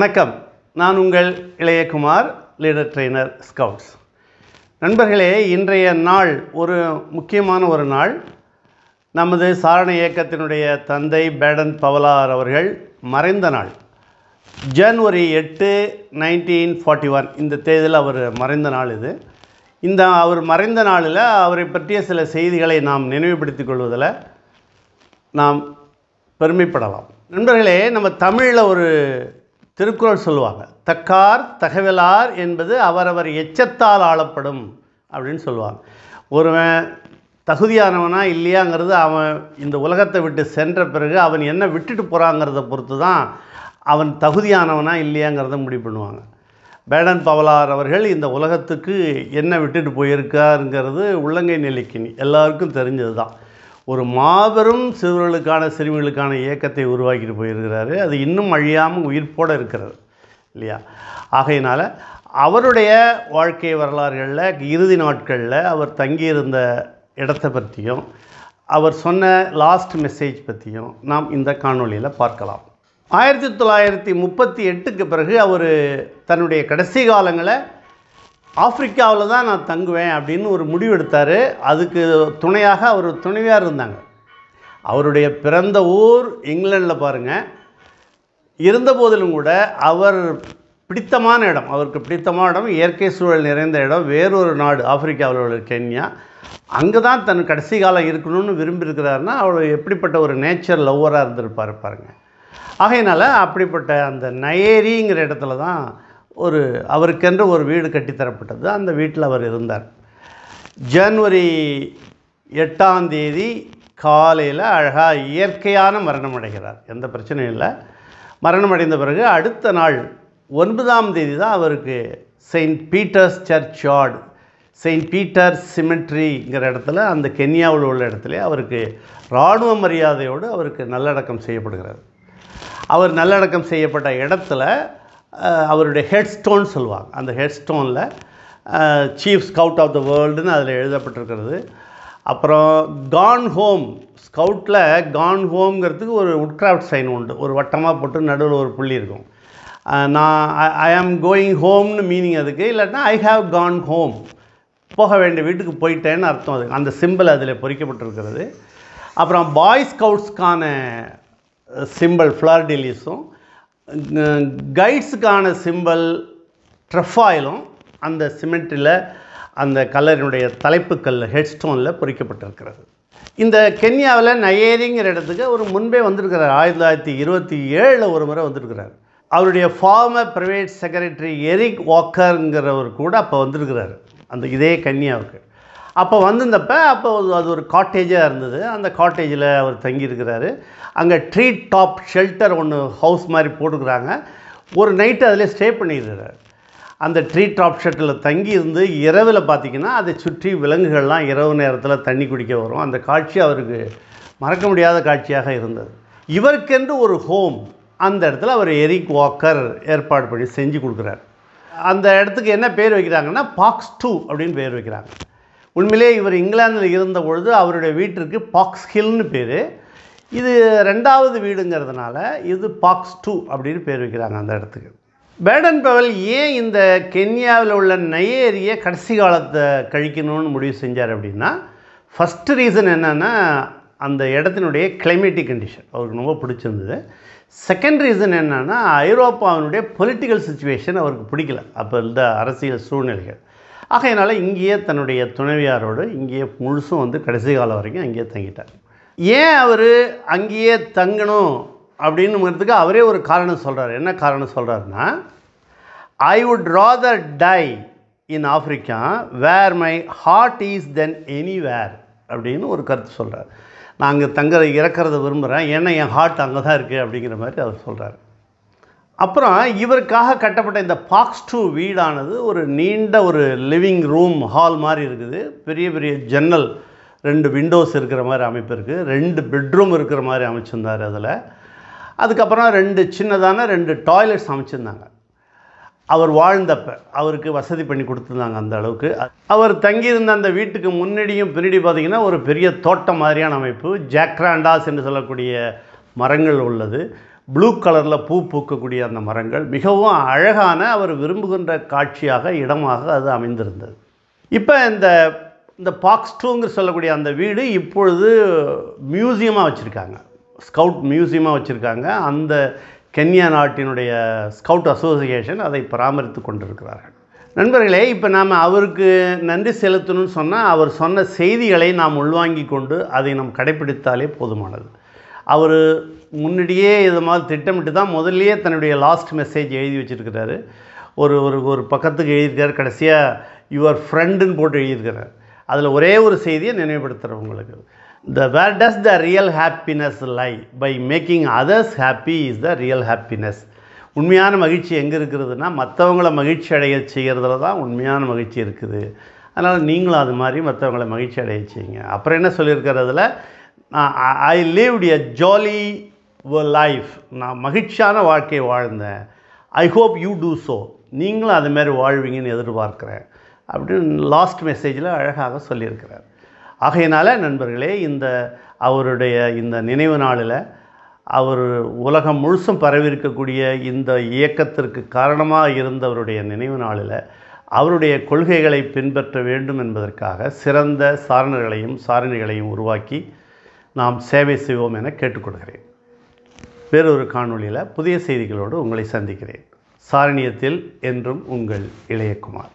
வணக்கம் நான் உங்கள் இளையகுமார் லீடர் ட்ரெய்னர் ஸ்கவுட்ஸ் நண்பர்களே இன்றைய நாள் ஒரு முக்கியமான ஒரு நாள் நமது சாரண இயக்கத்தினுடைய தந்தை பேடன் பவலார் அவர்கள் மறைந்த நாள் ஜனவரி எட்டு நைன்டீன் ஃபார்ட்டி ஒன் இந்த தேதியில் அவர் மறைந்த நாள் இது இந்த அவர் மறைந்த நாளில் அவரை பற்றிய சில செய்திகளை நாம் நினைவுபடுத்திக் கொள்வதில் நாம் பெருமைப்படலாம் நண்பர்களே நம்ம தமிழில் ஒரு திருக்குறள் சொல்லுவாங்க தக்கார் தகவலார் என்பது அவரவர் எச்சத்தால் ஆளப்படும் அப்படின்னு சொல்லுவாங்க ஒருவன் தகுதியானவனா இல்லையாங்கிறது அவன் இந்த உலகத்தை விட்டு சென்ற பிறகு அவன் என்ன விட்டுட்டு போகிறாங்கிறத பொறுத்து தான் அவன் தகுதியானவனா இல்லையாங்கிறத முடிவு பண்ணுவாங்க பேடன் பவலார் அவர்கள் இந்த உலகத்துக்கு என்ன விட்டுட்டு போயிருக்காருங்கிறது உள்ளங்கை நெல்லிக்கினி எல்லாருக்கும் தெரிஞ்சது தான் ஒரு மாபெரும் சிறுவர்களுக்கான சிறுமிகளுக்கான இயக்கத்தை உருவாக்கிட்டு போயிருக்கிறாரு அது இன்னும் அழியாமல் உயிர்ப்போடு இருக்கிறது இல்லையா ஆகையினால் அவருடைய வாழ்க்கை வரலாறுகளில் இறுதி நாட்களில் அவர் தங்கியிருந்த இடத்தை பற்றியும் அவர் சொன்ன லாஸ்ட் மெசேஜ் பற்றியும் நாம் இந்த காணொலியில் பார்க்கலாம் ஆயிரத்தி தொள்ளாயிரத்தி முப்பத்தி எட்டுக்கு பிறகு அவர் தன்னுடைய கடைசி காலங்களை ஆப்பிரிக்காவில் தான் நான் தங்குவேன் அப்படின்னு ஒரு முடிவு எடுத்தார் அதுக்கு துணையாக அவர் துணைவியார் இருந்தாங்க அவருடைய பிறந்த ஊர் இங்கிலாண்டில் பாருங்கள் இருந்தபோதிலும் கூட அவர் பிடித்தமான இடம் அவருக்கு பிடித்தமான இடம் இயற்கை சூழல் நிறைந்த இடம் வேறொரு நாடு ஆப்பிரிக்காவில் உள்ள கென்யா அங்கே தான் தன் கடைசி காலம் இருக்கணும்னு விரும்பியிருக்கிறாருன்னா அவர் எப்படிப்பட்ட ஒரு நேச்சர் லவ்வராக இருந்திருப்பார் பாருங்கள் ஆகையினால் அப்படிப்பட்ட அந்த நயேரிங்கிற இடத்துல தான் ஒரு அவருக்கென்று ஒரு வீடு கட்டித்தரப்பட்டது அந்த வீட்டில் அவர் இருந்தார் ஜனவரி எட்டாம் தேதி காலையில் அழகாக இயற்கையான மரணம் அடைகிறார் எந்த பிரச்சனையும் இல்லை மரணம் அடைந்த பிறகு அடுத்த நாள் ஒன்பதாம் தேதி தான் அவருக்கு Saint Peter's churchyard Saint Peter சிமெட்ரிங்கிற இடத்துல அந்த கென்யாவில் உள்ள இடத்துல அவருக்கு இராணுவ மரியாதையோடு அவருக்கு நல்லடக்கம் செய்யப்படுகிறது அவர் நல்லடக்கம் செய்யப்பட்ட இடத்துல அவருடைய ஹெட் ஸ்டோன் சொல்லுவாங்க அந்த ஹெட் ஸ்டோனில் சீஃப் ஸ்கவுட் ஆஃப் த வேர்ல்டுன்னு அதில் எழுதப்பட்டிருக்கிறது அப்புறம் கான் ஹோம் ஸ்கவுட்டில் கான் ஹோம்ங்கிறதுக்கு ஒரு உட்கிராஃப்ட் சைன் உண்டு ஒரு வட்டமாக போட்டு நடுவில் ஒரு புள்ளி இருக்கும் நான் ஐ ஆம் கோயிங் ஹோம்னு மீனிங் அதுக்கு இல்லாட்டினா ஐ ஹாவ் கான் ஹோம் போக வேண்டிய வீட்டுக்கு போயிட்டேன்னு அர்த்தம் அது அந்த சிம்பிள் அதில் பொறிக்கப்பட்டிருக்கிறது அப்புறம் பாய் ஸ்கவுட்ஸ்க்கான சிம்பிள் டெலிஸும் கைட்ஸுக்கான சிம்பல் ட்ரஃபாயிலும் அந்த சிமெண்ட்டில் அந்த கல்லறினுடைய தலைப்புக்கல் ஹெட்ஸ்டோனில் பொறிக்கப்பட்டிருக்கிறது இந்த கென்யாவில் நயேரிங்கிற இடத்துக்கு ஒரு முன்பே வந்திருக்கிறார் ஆயிரத்தி தொள்ளாயிரத்தி இருபத்தி ஏழில் ஒரு முறை வந்திருக்கிறார் அவருடைய ஃபார்மர் ப்ரைவேட் செக்ரட்டரி எரிக் வாக்கருங்கிறவர் கூட அப்போ வந்திருக்கிறார் அந்த இதே கன்யாவுக்கு அப்போ வந்திருந்தப்ப அப்போ அது ஒரு காட்டேஜாக இருந்தது அந்த காட்டேஜில் அவர் தங்கியிருக்கிறாரு அங்கே ட்ரீ டாப் ஷெல்டர் ஒன்று ஹவுஸ் மாதிரி போட்டுக்கிறாங்க ஒரு நைட்டு அதில் ஸ்டே பண்ணிடுறாரு அந்த ட்ரீ டாப் ஷெல்டரில் தங்கி இருந்து இரவில் பார்த்திங்கன்னா அதை சுற்றி விலங்குகள்லாம் இரவு நேரத்தில் தண்ணி குடிக்க வரும் அந்த காட்சி அவருக்கு மறக்க முடியாத காட்சியாக இருந்தது இவருக்கென்று ஒரு ஹோம் அந்த இடத்துல அவர் எரிக் வாக்கர் ஏற்பாடு பண்ணி செஞ்சு கொடுக்குறாரு அந்த இடத்துக்கு என்ன பேர் வைக்கிறாங்கன்னா பாக்ஸ் டூ அப்படின்னு பேர் வைக்கிறாங்க உண்மையிலே இவர் இங்கிலாந்தில் இருந்த பொழுது அவருடைய வீட்டிற்கு பாக்ஸ் ஹில்னு பேர் இது ரெண்டாவது வீடுங்கிறதுனால இது பாக்ஸ் டூ அப்படின்னு பேர் வைக்கிறாங்க அந்த இடத்துக்கு பேடன் பவல் ஏன் இந்த கென்யாவில் உள்ள நையேரியை கடைசி காலத்தை கழிக்கணும்னு முடிவு செஞ்சார் அப்படின்னா ஃபஸ்ட்டு ரீசன் என்னென்னா அந்த இடத்தினுடைய கிளைமேட்டிக் கண்டிஷன் அவருக்கு ரொம்ப பிடிச்சிருந்தது செகண்ட் ரீசன் என்னென்னா ஐரோப்பாவினுடைய பொலிட்டிக்கல் சுச்சுவேஷன் அவருக்கு பிடிக்கல அப்போ இருந்த அரசியல் சூழ்நிலைகள் ஆகையினால் இங்கேயே தன்னுடைய துணைவியாரோடு இங்கேயே முழுசும் வந்து கடைசி காலம் வரைக்கும் அங்கேயே தங்கிட்டார் ஏன் அவர் அங்கேயே தங்கணும் அப்படின்னுங்கிறதுக்கு அவரே ஒரு காரணம் சொல்கிறார் என்ன காரணம் சொல்கிறாருன்னா I would rather die in Africa where my heart is than anywhere அப்படின்னு ஒரு கருத்து சொல்கிறார் நான் அங்கே தங்க இறக்கிறத விரும்புகிறேன் ஏன்னா என் ஹார்ட் அங்கே தான் இருக்குது அப்படிங்கிற மாதிரி அவர் சொல்கிறார் அப்புறம் இவருக்காக கட்டப்பட்ட இந்த பாக்ஸ் டூ வீடானது ஒரு நீண்ட ஒரு லிவிங் ரூம் ஹால் மாதிரி இருக்குது பெரிய பெரிய ஜன்னல் ரெண்டு விண்டோஸ் இருக்கிற மாதிரி அமைப்பு இருக்குது ரெண்டு பெட்ரூம் இருக்கிற மாதிரி அமைச்சிருந்தார் அதில் அதுக்கப்புறம் ரெண்டு சின்னதான ரெண்டு டாய்லெட்ஸ் அமைச்சிருந்தாங்க அவர் வாழ்ந்தப்ப அவருக்கு வசதி பண்ணி கொடுத்துருந்தாங்க அந்த அளவுக்கு அவர் தங்கியிருந்த அந்த வீட்டுக்கு முன்னாடியும் பின்னாடி பார்த்திங்கன்னா ஒரு பெரிய தோட்டம் மாதிரியான அமைப்பு ஜாக்ராண்டாஸ் என்று சொல்லக்கூடிய மரங்கள் உள்ளது ப்ளூ கலரில் பூ பூக்கக்கூடிய அந்த மரங்கள் மிகவும் அழகான அவர் விரும்புகின்ற காட்சியாக இடமாக அது அமைந்திருந்தது இப்போ இந்த இந்த பாக்ஸ் டூங்கிற சொல்லக்கூடிய அந்த வீடு இப்பொழுது மியூசியமாக வச்சுருக்காங்க ஸ்கவுட் மியூசியமாக வச்சுருக்காங்க அந்த கென்யா நாட்டினுடைய ஸ்கவுட் அசோசியேஷன் அதை பராமரித்து கொண்டிருக்கிறார்கள் நண்பர்களே இப்போ நாம் அவருக்கு நன்றி செலுத்தணும்னு சொன்னால் அவர் சொன்ன செய்திகளை நாம் உள்வாங்கி கொண்டு அதை நாம் கடைப்பிடித்தாலே போதுமானது அவர் முன்னாடியே இது மாதிரி திட்டமிட்டு தான் முதல்லையே தன்னுடைய லாஸ்ட் மெசேஜ் எழுதி வச்சுருக்கிறாரு ஒரு ஒரு ஒரு பக்கத்துக்கு எழுதியிருக்கார் கடைசியாக யுவர் ஃப்ரெண்டுன்னு போட்டு எழுதியிருக்கிறார் அதில் ஒரே ஒரு செய்தியை நினைவுபடுத்துகிறேன் உங்களுக்கு the where does the real happiness lie by making others happy is the real happiness உண்மையான மகிழ்ச்சி எங்கே இருக்கிறதுனா மற்றவங்கள மகிழ்ச்சி அடைய செய்கிறதுல தான் உண்மையான மகிழ்ச்சி இருக்குது அதனால் நீங்களும் அது மாதிரி மற்றவங்கள மகிழ்ச்சி அடைய செய்யுங்க அப்புறம் என்ன சொல்லியிருக்கிறதுல நான் I lived a jolly life நான் மகிழ்ச்சியான வாழ்க்கையை வாழ்ந்தேன் I hope you too so நீங்களும் அது மாதிரி வாழ்வீங்கன்னு எதிர்பார்க்குறேன் அப்படின்னு லாஸ்ட் மெசேஜில் அழகாக சொல்லியிருக்கிறார் ஆகையினால் நண்பர்களே இந்த அவருடைய இந்த நினைவு நாளில் அவர் உலகம் முழுசும் பரவியிருக்கக்கூடிய இந்த இயக்கத்திற்கு காரணமாக இருந்தவருடைய நினைவு நாளில் அவருடைய கொள்கைகளை பின்பற்ற வேண்டும் என்பதற்காக சிறந்த சாரணர்களையும் சாரணிகளையும் உருவாக்கி நாம் சேவை செய்வோம் என கேட்டுக்கொள்கிறேன் வேறொரு காணொளியில் புதிய செய்திகளோடு உங்களை சந்திக்கிறேன் சாரணியத்தில் என்றும் உங்கள் இளையகுமார்